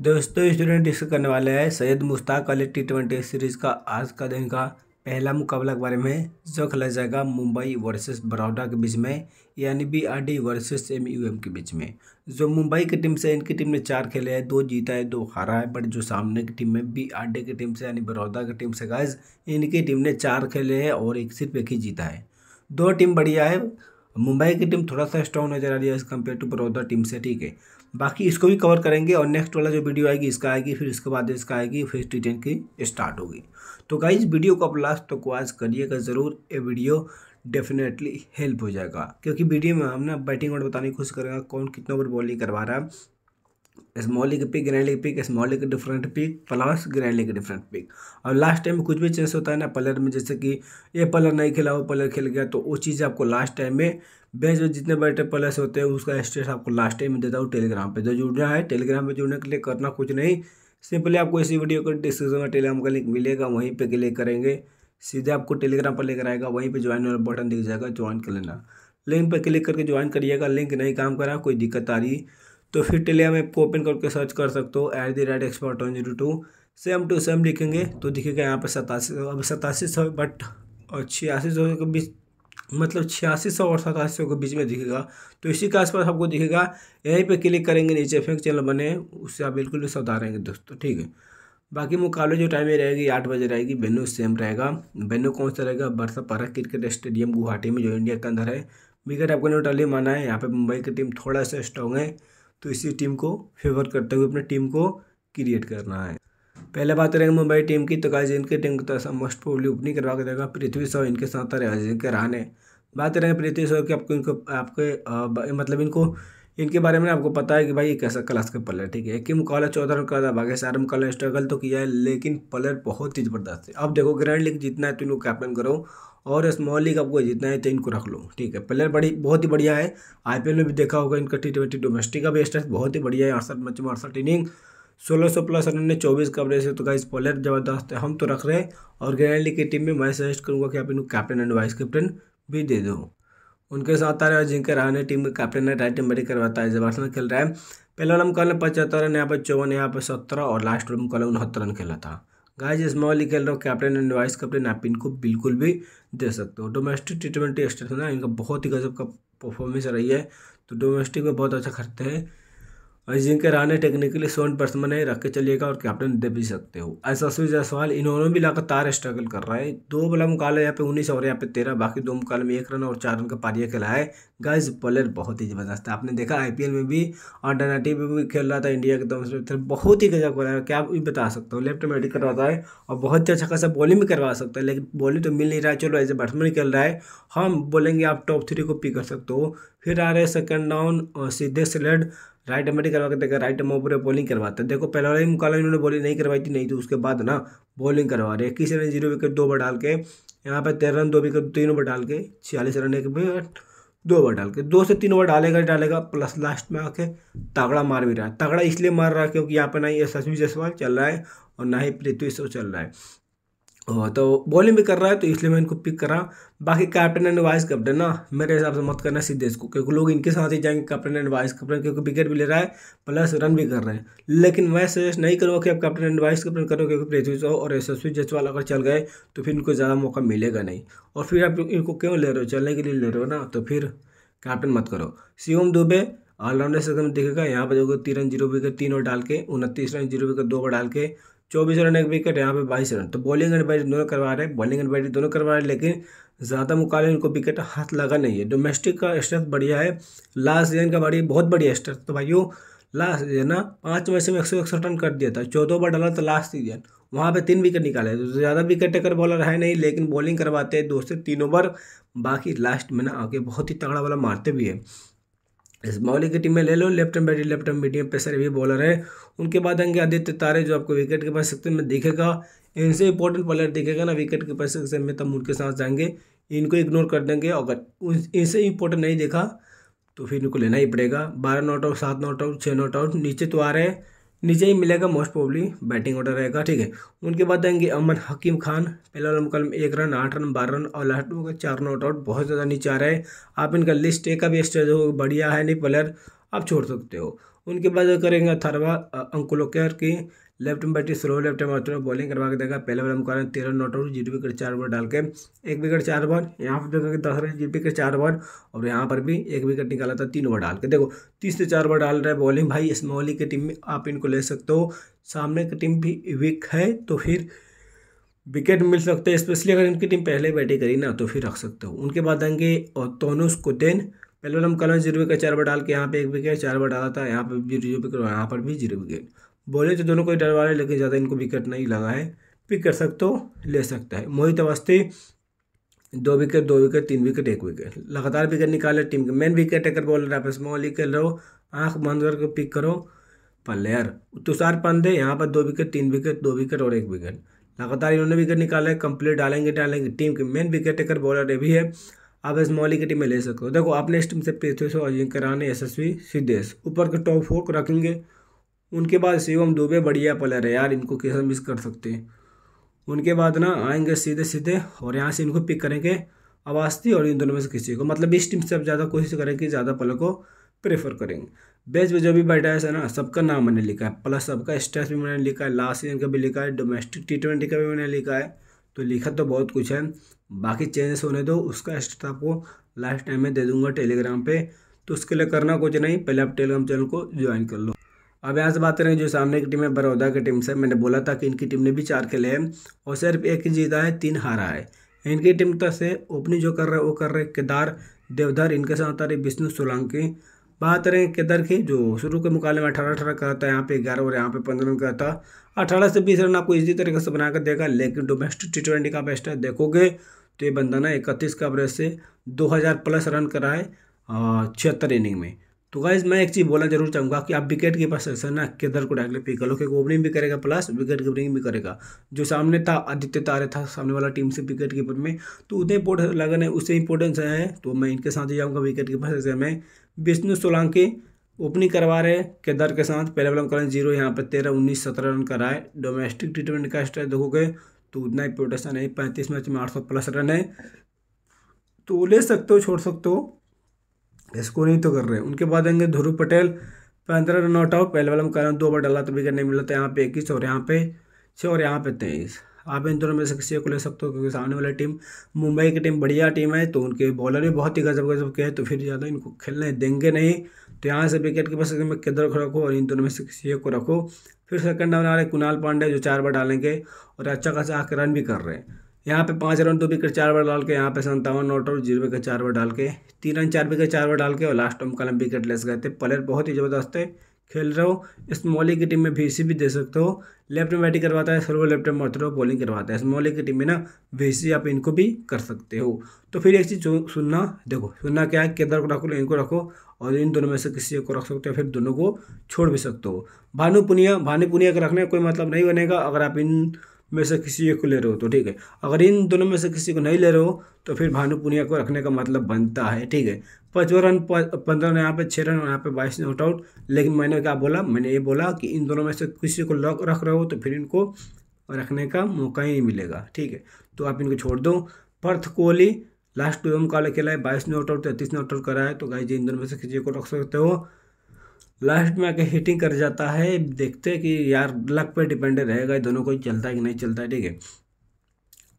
दोस्तों student discuss करने वाला है Syed Mushtaq Ali T twenty series का आज का दिन का पहला मुकाबला के बारे में जो खेला जाएगा मुंबई वर्सेस बड़ौदा के बीच में यानी B R D versus M U M के बीच में जो मुंबई की टीम से इनकी टीम ने चार खेले हैं दो जीता है दो हारा है बट जो सामने की टीम है बी आर डी की टीम से यानी बड़ौदा की टीम से गाइज इनकी टीम ने चार खेले हैं और एक सिर्फ एक ही जीता है दो टीम बढ़िया है मुंबई की टीम थोड़ा सा स्ट्रॉन्ग नजर आ रही है as compare to Baroda team से ठीक है बाकी इसको भी कवर करेंगे और नेक्स्ट वाला जो वीडियो आएगी इसका आएगी फिर इसके बाद इसका आएगी फिर डिटेन की स्टार्ट होगी तो गाइज वीडियो को आप लास्ट तक तो वॉच करिएगा ज़रूर ये वीडियो डेफिनेटली हेल्प हो जाएगा क्योंकि वीडियो में हम ना बैटिंग ऑर्डर बताने की कोशिश करेंगे कौन कितना ओवर बॉलिंग करवा रहा है small league pick grand league pick small league different pick plus grand league different pick और लास्ट टाइम में कुछ भी चेंज होता है ना पलर में जैसे कि ये पलर नहीं खेला वो पलर खेल गया तो वो चीज़ आपको लास्ट टाइम में बेच में जितने बड़े पलर्स होते हैं उसका स्टेटस आपको लास्ट टाइम में देता हूँ टेलीग्राम पर जो जुड़ना है टेलीग्राम पर जुड़ने के लिए करना कुछ नहीं सिंपली आपको इसी वीडियो को डिस्क्रिप्शन में टेलीग्राम का लिंक मिलेगा वहीं पर क्लिक करेंगे सीधे आपको टेलीग्राम पर लेकर आएगा वहीं पर ज्वाइन वाला बटन दिख जाएगा ज्वाइन कर लेना लिंक पर क्लिक करके ज्वाइन करिएगा लिंक नहीं काम करा कोई दिक्कत आ रही तो फिर टेलीग्राम ऐप को ओपन करके सर्च कर सकते हो at the rate expert one zero two same to same लिखेंगे तो दिखेगा यहाँ पर सतासी सौ अभी सतासी सौ बट और छियासी सौ के बीच मतलब छियासी सौ और सतासी सौ के बीच में दिखेगा तो इसी के आसपास आपको दिखेगा यहीं पे क्लिक करेंगे नीचे फेंक चैनल बने उससे आप बिल्कुल भी सौधारेंगे दोस्तों ठीक है बाकी मुकाबले जो टाइम रहेगी आठ बजे रहेगी वेन्यू सेम रहेगा वेन्यू कौन सा रहेगा बरसा पारा क्रिकेट स्टेडियम गुवाहाटी में जो इंडिया के अंदर है विकेट आपको टली माना है यहाँ पे मुंबई की टीम थोड़ा सा स्ट्रॉन्ग है तो इसी टीम को फेवर करते हुए अपनी टीम को क्रिएट करना है पहले बात करेंगे मुंबई टीम की तो कहा इनके टीम को तो ऐसा मोस्ट प्रोबली ओपनिंग करवा के देगा पृथ्वी शॉ इनके साथ अजिंक्य रहने बात करेंगे पृथ्वी शॉ की आपको इनको आपके मतलब इनको इनके बारे में आपको पता है कि भाई ये कैसा क्लास का प्लेयर ठीक है कि मुकाबला चौदह रन का था बाकी सारे मुकाबला स्ट्रगल तो किया है लेकिन प्लेयर बहुत ही जबरदस्त है अब देखो ग्रैंड लीग जितना है तो इनको कैप्टन करो और स्मॉल लीग आपको जितना है तो इनको रख लो ठीक है प्लेयर बड़ी बहुत ही बढ़िया है आईपीएल में भी देखा होगा इनका टी ट्वेंटी डोमेस्टिक का भी स्टेस बहुत ही बढ़िया है अड़सठ मैच में अड़सठ इनिंग सोलह सौ प्लस रन ने चौबीस कवरेज है तो गाइस प्लेयर जबरदस्त है हम तो रख रहे हैं और ग्रैंड लीग की टीम में मैं सजेस्ट करूँगा कि आप इनको कैप्टन एंड वाइस कैप्टन भी दे दो उनके साथ आ रहा है जिनके रहाने टीम में कैप्टन है राइट बैटिंग करवाता है जबरदस्त खेल रहा है पहला रन कॉलम पचहत्तर रन यहाँ पर चौवन यहाँ पर सत्रह और लास्ट रन कॉलम उनहत्तर रन खेला था गाइज स्मॉल ही खेल रहे कैप्टन एंड वाइस कैप्टन आप इनको बिल्कुल भी दे सकते हो डोमेस्टिक टी ट्वेंटी स्टेट ना इनका बहुत ही गजब का परफॉर्मेंस रही है तो डोमेस्टिक में बहुत अच्छा खर्चते हैं और जिनके रहने टेक्निकली सोन में नहीं रख के चलिएगा और कैप्टन दे भी सकते हो ऐसा सूर्य जायसवाल इन्होंने भी लगातार स्ट्रगल कर रहा है दो बला मुकाल यहाँ पे उन्नीस और यहाँ पे तेरह बाकी दो मुकाल में एक रन और चार रन का पारिया खेला है गाइज बॉलर बहुत ही ज़बरदस्त है आपने देखा आई में भी और डनाटी में भी खेल रहा था इंडिया के दम बहुत ही गजा कर है क्या भी बता सकता हूँ लेफ्ट मेडिक करवाता है और बहुत ही अच्छा खासा बॉलिंग भी करवा सकता है लेकिन बॉलिंग तो मिल नहीं रहा है चलो एज ए बैट्समैन खेल रहा है हम बोलेंगे आप टॉप थ्री को पिक कर सकते हो फिर आ रहे सेकेंड डाउन सीधे सिलेड राइट टर्म करवा के देखा राइट टर्म पूरे बॉलिंग करवाते देखो पहले वाले मुकाबला इन्होंने बॉलिंग नहीं करवाई थी नहीं तो उसके बाद ना बॉलिंग करवा रहे इक्कीस रन जीरो विकेट दो बार डाल के यहाँ पर तेरह रन दो विकेट तीन ओवर डाल के छियालीस रन एक विकेट दो ओवर डाल के दो से तीन ओवर डालेगा ही डालेगा प्लस लास्ट में आके तगड़ा मार भी रहा है तगड़ा इसलिए मार रहा है क्योंकि यहाँ पर ना ही यशस्वी जयसवाल चल रहा है और ना ही पृथ्वी सो चल रहा है तो बॉलिंग भी कर रहा है तो इसलिए मैं इनको पिक करा बाकी कैप्टन एंड वाइस कैप्टन ना मेरे हिसाब से मत करना सीधे इसको क्योंकि लोग इनके साथ ही जाएंगे कैप्टन एंड वाइस कैप्टन क्योंकि विकेट भी ले रहा है प्लस रन भी कर रहे हैं लेकिन मैं सजेस्ट नहीं करूँगा कि आप कैप्टन एंड वाइस कैप्टन करो क्योंकि पृथ्वी चौ और यशस्वी जसवाल अगर चल गए तो फिर इनको ज़्यादा मौका मिलेगा नहीं और फिर आप इनको क्यों ले रहे हो चलने के लिए ले रहे हो ना तो फिर कैप्टन मत करो शिवम दुबे ऑलराउंडर से एकदम दिखेगा यहाँ पर देखो तीन रन जीरो विकेट तीन ओवर डाल के उनतीस रन जीरो विकेट दो ओवर डाल के चौबीस रन एक विकेट यहाँ पे बाईस रन तो बॉलिंग एंड बैटिंग दोनों करवा रहे हैं बॉलिंग एंड बैटिंग दोनों करवा रहे हैं लेकिन ज़्यादा मुकाबले इनको विकेट हाथ लगा नहीं है डोमेस्टिक का स्ट्रेंथ बढ़िया है लास्ट सीजन का बड़ी बहुत बढ़िया स्ट्रेंथ तो भाइयों लास्ट सीजन ना पाँच मैच में एक सौ इकसठ रन कर दिया था चौदह ओवर डाला तो लास्ट सीजन वहाँ पे तीन विकेट निकाले तो ज़्यादा विकेट टेकर बॉलर है नहीं लेकिन बॉलिंग करवाते हैं दो से तीन ओवर बाकी लास्ट में ना आके बहुत ही तगड़ा वाला मारते भी है इस मौली की टीम में ले लो left hand batting left hand medium pacer भी बॉलर है उनके बाद आएंगे आदित्य तारे जो आपको विकेट के पास सकते में दिखेगा इनसे इंपॉर्टेंट प्लेयर दिखेगा ना विकेट के पास सकते में तब उनके साथ जाएंगे इनको इग्नोर कर देंगे अगर इनसे इंपॉर्टेंट नहीं देखा तो फिर इनको लेना ही पड़ेगा बारह नॉट आउट सात नॉट आउट छः नॉट आउट नीचे तो आ रहे हैं नीचे ही मिलेगा मोस्ट प्रॉब्ली बैटिंग ऑर्डर रहेगा ठीक है उनके बाद आएंगे अमन हकीम खान पहला मुकाल में एक रन आठ रन बारह रन और लास्ट में चार नॉट आउट बहुत ज़्यादा नीचे आ रहा है आप इनका लिस्ट एक का भी स्टेज हो बढ़िया है नहीं प्लेयर आप छोड़ सकते हो उनके बाद करेंगे थरवा अंकुलोकेर की लेफ्ट में बैटिंग स्लो लेफ्ट में ऑस्ट्रेलिया बॉलिंग करवा के देगा पहले रहे हैं तेरह नॉट आउट जीरो विकेट चार ओवर डाल के एक विकेट चार बॉल यहाँ पर देखा दस रन जी विकेट चार बॉल और यहाँ पर भी एक विकेट निकाला था तीन ओवर डाल के देखो तीस से चार ओवर डाल रहे हैं बॉलिंग भाई इस मोहली की टीम में आप इनको ले सकते हो सामने की टीम भी वीक है तो फिर विकेट मिल सकते हैं स्पेशली अगर इनकी टीम पहले बैटिंग करी ना तो फिर रख सकते हो उनके बाद आएंगे और तोनुस कुतेन पहले हम कलम जीरो विकेट चार बार डाल के यहाँ पे एक विकेट चार बार डाला था यहाँ पर भी जीरो विकेट यहाँ पर भी जीरो विकेट बोले तो दोनों को डर वाले लेकिन ज़्यादा इनको विकेट नहीं लगा है पिक कर सकते हो ले सकता है मोहित अवस्थी दो विकेट दो विकेट तीन विकेट एक विकेट लगातार विकेट निकाले टीम के मेन विकेट टेकर बॉलर आप स्मॉल ही रहो आँख बंद करके पिक करो प्लेयर तुषार पंदे यहाँ पर दो विकेट तीन विकेट दो विकेट और एक विकेट लगातार इन्होंने विकेट निकाला है कंप्लीट डालेंगे डालेंगे टीम के मेन विकेट टेकर बॉलर ये भी है आप इस मौली की टीम में ले सकते हो देखो अपने इस टीम से पृथ्वी शो अजिंक्य राणे यशस्वी सिद्धेश ऊपर के टॉप फोर को रखेंगे उनके बाद शिवम दुबे बढ़िया प्लेयर है यार इनको कैसे मिस कर सकते हैं उनके बाद ना आएंगे सीधे सीधे और यहाँ से इनको पिक करेंगे अवास्ती और इन दोनों में से किसी को मतलब इस टीम से आप ज़्यादा कोशिश करें कि ज़्यादा प्लेयर को प्रेफर करेंगे बेच में जो भी बैठा है ना सबका नाम मैंने लिखा है प्लस सबका स्टेट भी मैंने लिखा है लास्ट सीजन का भी लिखा है डोमेस्टिक टी ट्वेंटी का भी मैंने लिखा है तो लिखा तो बहुत कुछ है बाकी चेंजेस होने दो उसका स्टेट आपको लास्ट टाइम में दे दूंगा टेलीग्राम पे तो उसके लिए करना कुछ नहीं पहले आप टेलीग्राम चैनल को ज्वाइन कर लो अब यहाँ से बात करें जो सामने की टीम है बड़ौदा की टीम से मैंने बोला था कि इनकी टीम ने भी चार खेले हैं और सिर्फ एक ही जीता है तीन हारा है इनकी टीम तरफ तो से ओपनिंग जो कर रहा है वो कर रहे हैं केदार देवधर इनके साथ आता रही विष्णु सोलंकी बात करें केदार की जो शुरू के मुकाबले में अठारह अठारह का था यहाँ पे ग्यारह और यहाँ पे पंद्रह रन का था अठारह से बीस रन आपको इसी तरीके से बनाकर देगा लेकिन डोमेस्टिक टी ट्वेंटी का बेस्ट है देखोगे तो ये बंदा ना इकतीस का एवरेज से दो हज़ार प्लस रन करा है छिहत्तर इनिंग में तो गाइज मैं एक चीज़ बोलना जरूर चाहूँगा कि आप विकेट कीपर सेक्शन ना केदार को डायरेक्टली पिक कर लो क्योंकि ओपनिंग भी करेगा प्लस विकेट कीपरिंग भी करेगा जो सामने था आदित्य तारे था सामने वाला टीम से विकेट कीपर में तो उतने इंपोर्टेंस है उससे इंपोर्टेंस है तो मैं इनके साथ ही जाऊँगा विकेट कीपर सेक्शन में विष्णु सोलंकी ओपनिंग करवा रहे हैं केदार के साथ पहले वाला करें जीरो यहाँ पर तेरह उन्नीस सत्रह रन कराए डोमेस्टिक टी ट्वेंटी का स्ट्राइक देखोगे तो उतना इंपोर्टेंस नहीं पैंतीस मैच में आठ सौ प्लस रन है तो ले सकते हो छोड़ सकते हो इसको नहीं तो कर रहे उनके बाद आएंगे ध्रुव पटेल पंद्रह रन आउट आउट पहले रहे हैं दो बार डाला तभी करने मिला था यहाँ पे इक्कीस और यहाँ पे छः और यहाँ पे तेईस आप इन दोनों में से किसी को ले सकते हो क्योंकि सामने वाली टीम मुंबई की टीम बढ़िया टीम है तो उनके बॉलर भी बहुत ही गजब गजब के हैं तो फिर ज़्यादा इनको खेलने देंगे नहीं तो यहाँ से विकेट के पास में किधर को रखो और इन दोनों में से किसी को रखो फिर सेकंड नंबर आ रहे कुणाल पांडे जो चार बार डालेंगे और अच्छा खासा आकर रन भी कर रहे हैं यहाँ पे पाँच रन दो विकेट चार बार डाल के यहाँ पे संतावन नॉट आउट जीरो विकेट चार बार डाल के तीन रन चार विकेट चार बार डाल के और लास्ट टाइम कलम विकेट लेस गए थे प्लेयर बहुत ही ज़बरदस्त है खेल रहे हो स्मॉली की टीम में वीसी भी दे सकते हो लेफ्ट में बैटिंग करवाता है सर्वो लेफ्ट में मारते बॉलिंग करवाता है स्मॉली की टीम में ना वीसी आप इनको भी कर सकते हो तो फिर एक चीज़ सुनना देखो सुनना क्या है केदार को रखो इनको रखो और इन दोनों में से किसी को रख सकते हो फिर दोनों को छोड़ भी सकते हो भानु पुनिया भानु पुनिया को रखने का कोई मतलब नहीं बनेगा अगर आप इन મેસે કিসিકો લે રહો તો ઠીક હે અગર ઇન દોનો મેસે કિસકો નહી લે રહો તો ફિર ભાનુ પુનિયા કો રખને કા મતલબ બનતા હે ઠીક હે 5 રન 15 ને યહા પે 6 રન યહા પે 22 નોટ આઉટ લેકિન મેને ક્યા બોલા મેને યે બોલા કે ઇન દોનો મેસે કિસકો લોક રખ રહો તો ફિર ઇનકો રખને કા મોકા હી મિલેગા ઠીક હે તો આપ ઇનકો છોડ દો Parth Koli last two over કોલે કે લે 22 નોટ આઉટ 33 નોટ આઉટ કરા હે તો ગાઈઝ ઇન દોનો મેસે કીજીકો રખ સકતે હો लास्ट में आके हिटिंग कर जाता है देखते हैं कि यार लक पे डिपेंड रहेगा दोनों को चलता है कि नहीं चलता है ठीक है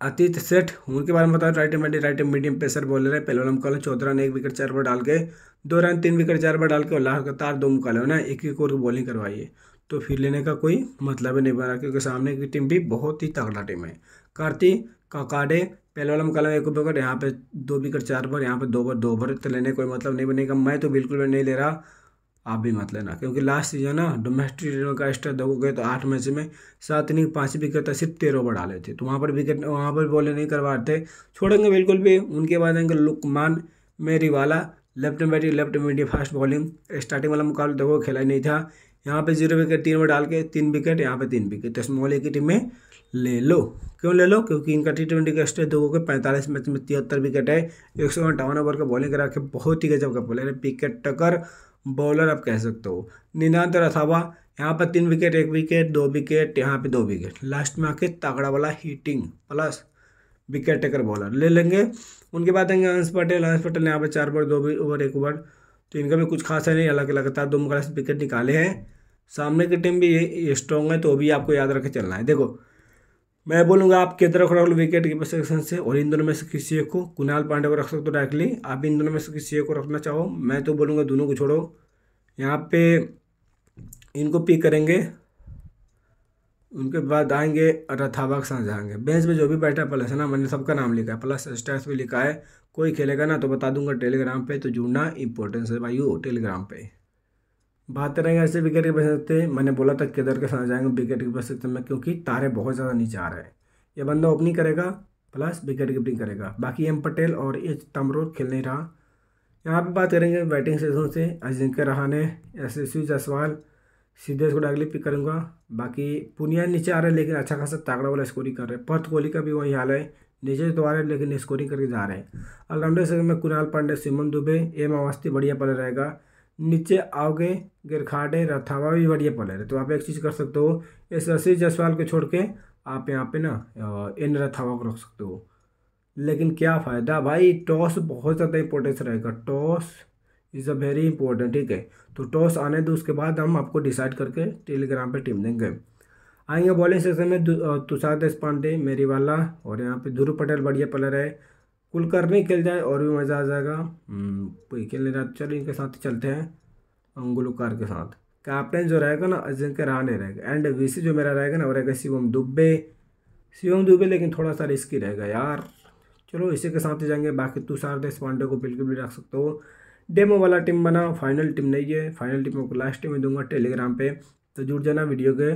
अतीत सेठ उनके बारे में बताओ right hand right hand medium pacer bowler रहे पहले वाला मुकाबला चौदह रन एक विकेट चार बार डाल के दो रन तीन विकेट चार बार डाल के और लगातार दो मुकाबले ना एक एक ओवर की बॉलिंग करवाई है तो फिर लेने का कोई मतलब नहीं बना क्योंकि सामने की टीम भी बहुत ही तगड़ा टीम है कार्तिक काकाडे पहले वाला मुकाबला एक विकेट यहाँ पे दो विकेट चार बार यहाँ पे दो बार दो बार तो लेने कोई मतलब नहीं बनेगा मैं तो बिल्कुल भी नहीं ले रहा आप भी मत लेना क्योंकि लास्ट सीजन ना डोमेस्टिक टीमों का एक्स्ट्रा देखोगे तो आठ मैच में सात इनिंग पाँच विकेट सिर्फ तेरह ओवर डाले थे तो वहाँ पर विकेट वहाँ पर बॉलिंग नहीं करवाते छोड़ेंगे बिल्कुल भी उनके बाद आएंगे Lukman Meriwala left batting left medium fast bowling starting वाला मुकाबला देखो तो खेला नहीं था यहाँ पर जीरो विकेट तीन ओवर डाल के तीन विकेट यहाँ पर तीन विकेट तो इस मोहल्ले की टीम में ले लो क्यों ले लो क्योंकि इनका टी ट्वेंटी का स्टेज दो के पैंतालीस मैच में तिहत्तर विकेट है एक सौ अंठावन ओवर का बॉलिंग करा के बहुत ही गजब का बॉलर है विकेट टकर बॉलर आप कह सकते हो निनाद रथावा यहाँ पर तीन विकेट एक विकेट दो विकेट यहाँ पे दो विकेट लास्ट में आके तागड़ा वाला hitting plus wicket taker bowler ले लेंगे उनके बाद आएंगे अंश पटेल अंश पटेल यहाँ पर चार ओवर दो ओवर एक ओवर तो इनका भी कुछ खास है नहीं अलग लगातार दो मुकाल विकेट निकाले हैं सामने की टीम भी ये स्ट्रॉन्ग है तो वो भी आपको याद रखे चलना है देखो मैं बोलूँगा आप किधर रख रख लो विकेट कीपर सेक्शन से और इन दोनों में से किसी एक को कुणाल पांडे को रख सकते हो डायरेक्टली आप इन दोनों में से किसी एक को रखना चाहो मैं तो बोलूँगा दोनों को छोड़ो यहाँ पे इनको पिक करेंगे उनके बाद आएंगे रथाबा के साथ जाएंगे बेंच में जो भी बैठा है प्लस है ना मैंने सबका नाम लिखा है प्लस स्टैट्स भी लिखा है कोई खेलेगा ना तो बता दूंगा टेलीग्राम पे तो जुड़ना इंपॉर्टेंस है भाई वो टेलीग्राम पे बात करेंगे ऐसे विकेट के बच सकते मैंने बोला था किधर के साथ जाएंगे विकेट के बच सकते में क्योंकि तारे बहुत ज़्यादा नीचे आ रहे हैं ये बंदा ओपनिंग करेगा प्लस विकेट कीपिंग करेगा बाकी एम पटेल और एच तमरो खेल नहीं रहा यहाँ पर बात करेंगे बैटिंग सेशन से अजिंक्य रहाने एस एस जसवाल सिद्धेश को डायरेक्टली पिक करूँगा बाकी पुनिया नीचे आ रहे हैं लेकिन अच्छा खासा तागड़ा वाला स्कोरिंग कर रहे हैं पर्थ कोहली का भी वही हाल है नीचे तो आ रहे हैं लेकिन स्कोरिंग करके जा रहे हैं ऑलराउंडर सेशन में कुणाल पांडे सिमन दुबे एम अवस्थी बढ़िया पल रहेगा नीचे आओगे गिरखाड़े रथावा भी बढ़िया पलर है तो आप एक चीज़ कर सकते हो इस रसी जसवाल को छोड़ के आप यहाँ पे ना इन रथावा को रख सकते हो लेकिन क्या फ़ायदा भाई टॉस बहुत ज़्यादा इंपॉर्टेंस रहेगा toss is a very important ठीक है तो टॉस आने दो उसके बाद हम आपको डिसाइड करके टेलीग्राम पर टीम देंगे आएंगे बॉलिंग सेक्शन में तुषार देश पांडे मेरीवाला और यहाँ पे ध्रुव पटेल बढ़िया प्लेयर है कुलकर्णी खेल जाए और भी मज़ा आ जाएगा हम्म, कोई खेलने जाए चलो इनके साथ चलते हैं अंगुलकार के साथ कैप्टन जो रहेगा ना अजिंक्य रहने रहेगा एंड वी जो मेरा रहेगा ना वो रहेगा शिवम दुबे शिवम दुबे लेकिन थोड़ा सा रिस्की रहेगा यार चलो इसी के साथ ही जाएंगे बाकी तुषार देश पांडे को बिल्कुल भी रख सकते हो डेमो वाला टीम बना फाइनल टीम नहीं है फाइनल टीम आपको लास्ट टीम में दूंगा टेलीग्राम पे तो जुड़ जाना वीडियो के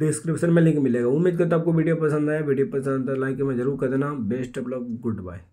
डिस्क्रिप्शन में लिंक मिलेगा उम्मीद करता हूँ आपको वीडियो पसंद आया वीडियो पसंद आया तो लाइक में जरूर कर देना best of luck good bye